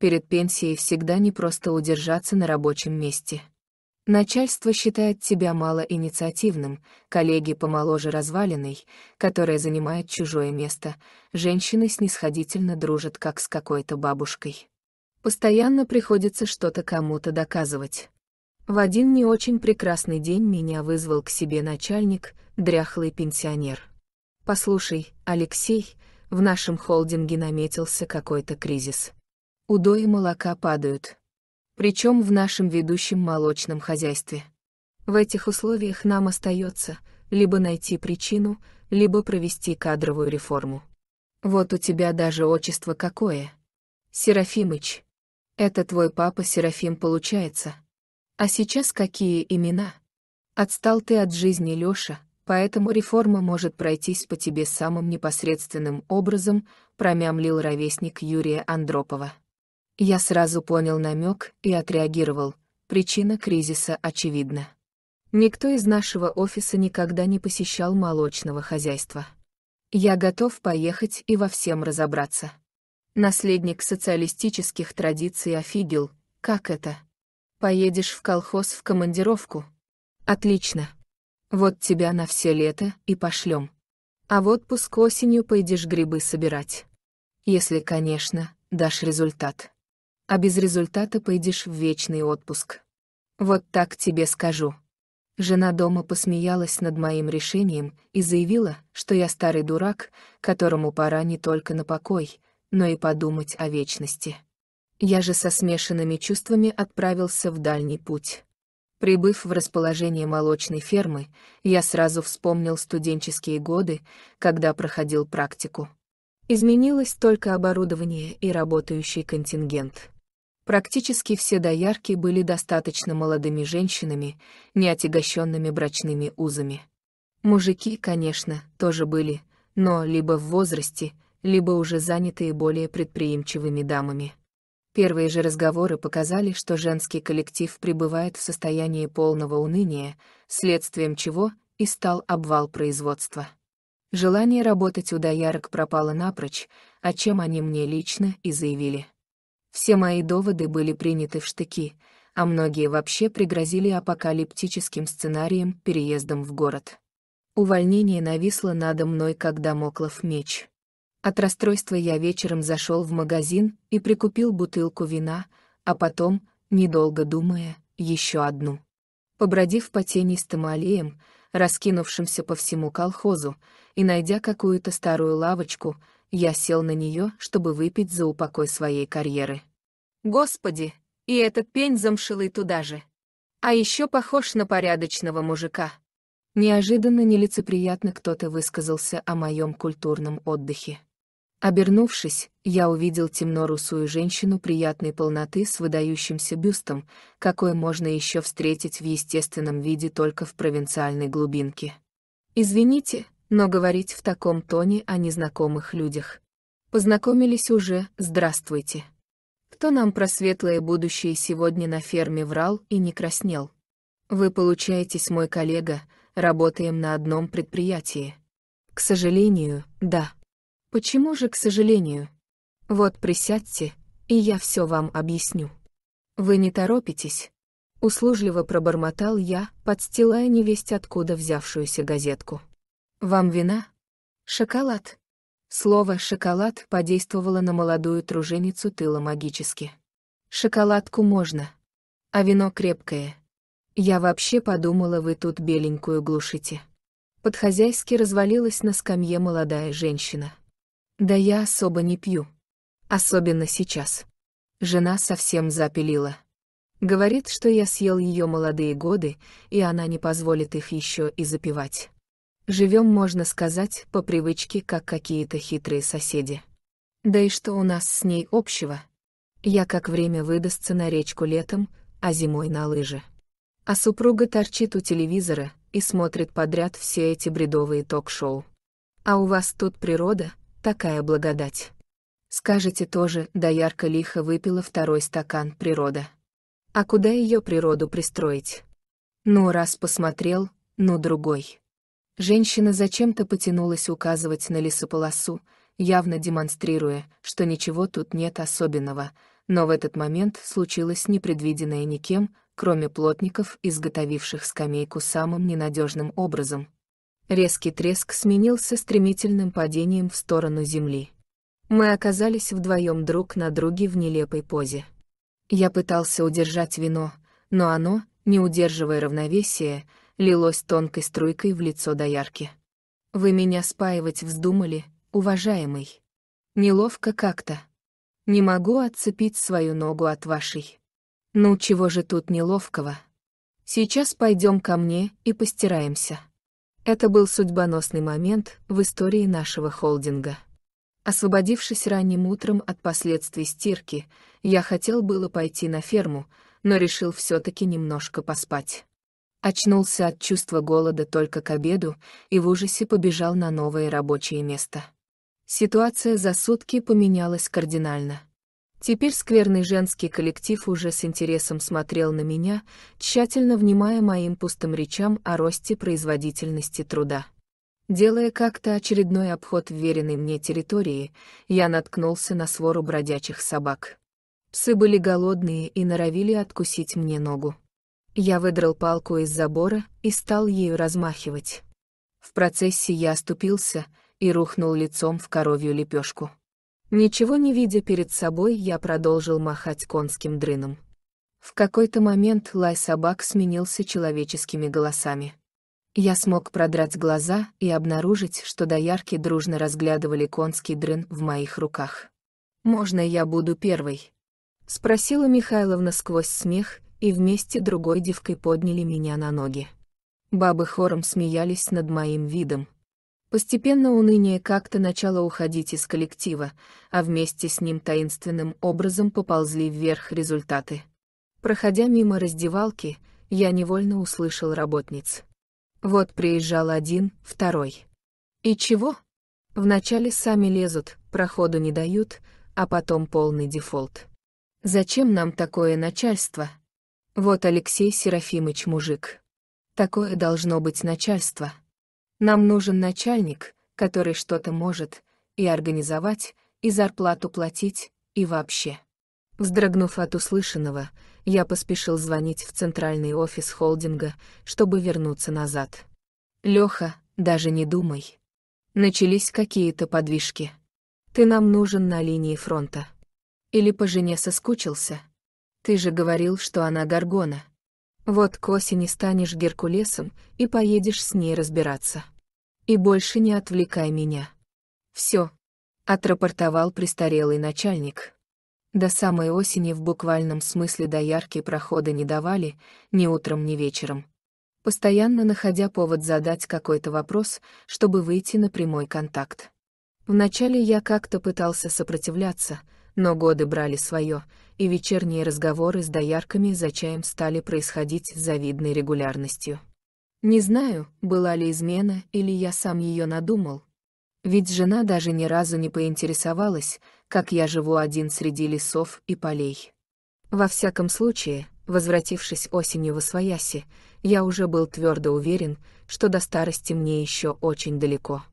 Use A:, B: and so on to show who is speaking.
A: Перед пенсией всегда непросто удержаться на рабочем месте. Начальство считает тебя малоинициативным, коллеги помоложе разваленной, которая занимает чужое место, женщины снисходительно дружат как с какой-то бабушкой. Постоянно приходится что-то кому-то доказывать. В один не очень прекрасный день меня вызвал к себе начальник, дряхлый пенсионер. «Послушай, Алексей, в нашем холдинге наметился какой-то кризис. Удо и молока падают. Причем в нашем ведущем молочном хозяйстве. В этих условиях нам остается либо найти причину, либо провести кадровую реформу. Вот у тебя даже отчество какое. Серафимыч. Это твой папа Серафим получается. А сейчас какие имена? Отстал ты от жизни, Лёша, поэтому реформа может пройтись по тебе самым непосредственным образом, промямлил ровесник Юрия Андропова. Я сразу понял намек и отреагировал. Причина кризиса очевидна. Никто из нашего офиса никогда не посещал молочного хозяйства. Я готов поехать и во всем разобраться. Наследник социалистических традиций офигел. Как это? Поедешь в колхоз в командировку? Отлично. Вот тебя на все лето и пошлем. А в отпуск осенью поедешь грибы собирать. Если, конечно, дашь результат а без результата пойдешь в вечный отпуск. Вот так тебе скажу. Жена дома посмеялась над моим решением и заявила, что я старый дурак, которому пора не только на покой, но и подумать о вечности. Я же со смешанными чувствами отправился в дальний путь. Прибыв в расположение молочной фермы, я сразу вспомнил студенческие годы, когда проходил практику. Изменилось только оборудование и работающий контингент. Практически все доярки были достаточно молодыми женщинами, не отягощенными брачными узами. Мужики, конечно, тоже были, но либо в возрасте, либо уже занятые более предприимчивыми дамами. Первые же разговоры показали, что женский коллектив пребывает в состоянии полного уныния, следствием чего и стал обвал производства. Желание работать у доярок пропало напрочь, о чем они мне лично и заявили. Все мои доводы были приняты в штыки, а многие вообще пригрозили апокалиптическим сценарием переездом в город. Увольнение нависло надо мной, когда моклов меч. От расстройства я вечером зашел в магазин и прикупил бутылку вина, а потом, недолго думая, еще одну. Побродив по тенистым аллеям, раскинувшимся по всему колхозу, и найдя какую-то старую лавочку, я сел на нее, чтобы выпить за упокой своей карьеры. Господи, и этот пень замшилый туда же. А еще похож на порядочного мужика. Неожиданно нелицеприятно кто-то высказался о моем культурном отдыхе. Обернувшись, я увидел темнорусую женщину приятной полноты с выдающимся бюстом, какой можно еще встретить в естественном виде только в провинциальной глубинке. «Извините, но говорить в таком тоне о незнакомых людях. Познакомились уже, здравствуйте. Кто нам про светлое будущее сегодня на ферме врал и не краснел? Вы получаетесь мой коллега, работаем на одном предприятии. К сожалению, да. Почему же к сожалению? Вот присядьте, и я все вам объясню. Вы не торопитесь. Услужливо пробормотал я, подстилая невесть откуда взявшуюся газетку. Вам вина? Шоколад. Слово «шоколад» подействовало на молодую труженицу тыла магически. Шоколадку можно. А вино крепкое. Я вообще подумала, вы тут беленькую глушите. Подхозяйски развалилась на скамье молодая женщина. Да я особо не пью. Особенно сейчас. Жена совсем запилила. Говорит, что я съел ее молодые годы, и она не позволит их еще и запивать. Живем, можно сказать, по привычке, как какие-то хитрые соседи. Да и что у нас с ней общего? Я как время выдастся на речку летом, а зимой на лыжи. А супруга торчит у телевизора и смотрит подряд все эти бредовые ток-шоу. А у вас тут природа, такая благодать. Скажете тоже, да ярко лихо выпила второй стакан природа. А куда ее природу пристроить? Ну раз посмотрел, ну другой. Женщина зачем-то потянулась указывать на лесополосу, явно демонстрируя, что ничего тут нет особенного, но в этот момент случилось непредвиденное никем, кроме плотников, изготовивших скамейку самым ненадежным образом. Резкий треск сменился стремительным падением в сторону земли. Мы оказались вдвоем друг на друге в нелепой позе. Я пытался удержать вино, но оно, не удерживая равновесия, лилось тонкой струйкой в лицо доярки. «Вы меня спаивать вздумали, уважаемый. Неловко как-то. Не могу отцепить свою ногу от вашей. Ну чего же тут неловкого? Сейчас пойдем ко мне и постираемся». Это был судьбоносный момент в истории нашего холдинга. Освободившись ранним утром от последствий стирки, я хотел было пойти на ферму, но решил все таки немножко поспать. Очнулся от чувства голода только к обеду и в ужасе побежал на новое рабочее место. Ситуация за сутки поменялась кардинально. Теперь скверный женский коллектив уже с интересом смотрел на меня, тщательно внимая моим пустым речам о росте производительности труда. Делая как-то очередной обход вверенной мне территории, я наткнулся на свору бродячих собак. Псы были голодные и норовили откусить мне ногу. Я выдрал палку из забора и стал ею размахивать. В процессе я оступился и рухнул лицом в коровью лепешку. Ничего не видя перед собой, я продолжил махать конским дрыном. В какой-то момент лай собак сменился человеческими голосами. Я смог продрать глаза и обнаружить, что доярки дружно разглядывали конский дрын в моих руках. «Можно я буду первой?» — спросила Михайловна сквозь смех, и вместе другой девкой подняли меня на ноги. Бабы хором смеялись над моим видом. Постепенно уныние как-то начало уходить из коллектива, а вместе с ним таинственным образом поползли вверх результаты. Проходя мимо раздевалки, я невольно услышал работниц. Вот приезжал один, второй. И чего? Вначале сами лезут, проходу не дают, а потом полный дефолт. Зачем нам такое начальство? Вот Алексей Серафимович мужик. Такое должно быть начальство. Нам нужен начальник, который что-то может, и организовать, и зарплату платить, и вообще. Вздрогнув от услышанного, я поспешил звонить в центральный офис холдинга, чтобы вернуться назад. Леха, даже не думай. Начались какие-то подвижки. Ты нам нужен на линии фронта. Или по жене соскучился?» Ты же говорил, что она Гаргона. Вот к осени станешь Геркулесом и поедешь с ней разбираться. И больше не отвлекай меня. Все. Отрапортовал престарелый начальник. До самой осени в буквальном смысле доярки прохода не давали, ни утром, ни вечером. Постоянно находя повод задать какой-то вопрос, чтобы выйти на прямой контакт. Вначале я как-то пытался сопротивляться, но годы брали свое, и вечерние разговоры с доярками за чаем стали происходить с завидной регулярностью. Не знаю, была ли измена или я сам ее надумал. Ведь жена даже ни разу не поинтересовалась, как я живу один среди лесов и полей. Во всяком случае, возвратившись осенью в Освояси, я уже был твердо уверен, что до старости мне еще очень далеко.